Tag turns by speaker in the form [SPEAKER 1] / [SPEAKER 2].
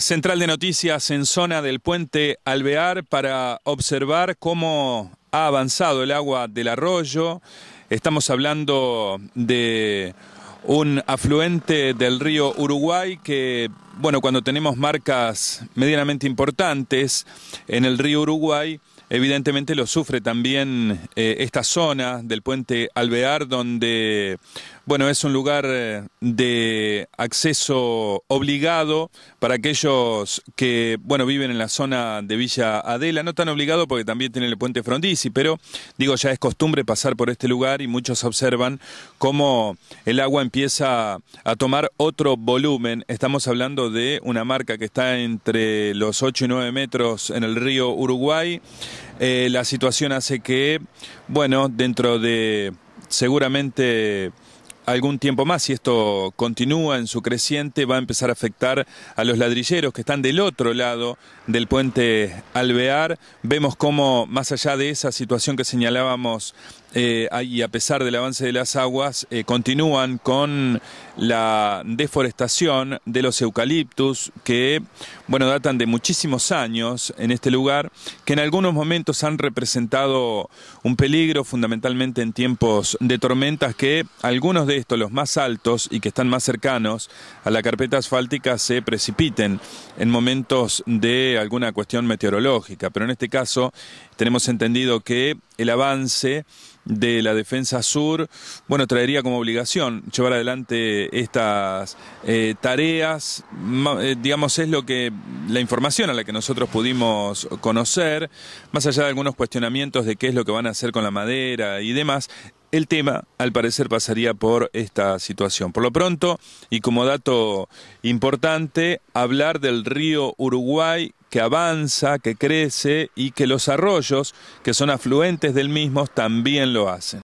[SPEAKER 1] Central de Noticias en zona del puente Alvear para observar cómo ha avanzado el agua del arroyo. Estamos hablando de un afluente del río Uruguay que, bueno, cuando tenemos marcas medianamente importantes en el río Uruguay, evidentemente lo sufre también eh, esta zona del puente Alvear, donde, bueno, es un lugar eh, de acceso obligado para aquellos que, bueno, viven en la zona de Villa Adela, no tan obligado porque también tiene el puente Frondizi, pero digo, ya es costumbre pasar por este lugar y muchos observan cómo el agua empieza a tomar otro volumen. Estamos hablando de una marca que está entre los 8 y 9 metros en el río Uruguay. Eh, la situación hace que, bueno, dentro de seguramente algún tiempo más, si esto continúa en su creciente, va a empezar a afectar a los ladrilleros que están del otro lado del puente Alvear. Vemos cómo, más allá de esa situación que señalábamos y eh, a pesar del avance de las aguas, eh, continúan con la deforestación de los eucaliptus que bueno, datan de muchísimos años en este lugar, que en algunos momentos han representado un peligro, fundamentalmente en tiempos de tormentas, que algunos de estos, los más altos y que están más cercanos a la carpeta asfáltica, se precipiten en momentos de alguna cuestión meteorológica. Pero en este caso tenemos entendido que el avance de la defensa sur, bueno, traería como obligación llevar adelante estas eh, tareas, eh, digamos, es lo que la información a la que nosotros pudimos conocer, más allá de algunos cuestionamientos de qué es lo que van a hacer con la madera y demás, el tema, al parecer, pasaría por esta situación. Por lo pronto, y como dato importante, hablar del río Uruguay que avanza, que crece y que los arroyos, que son afluentes del mismo, también lo hacen.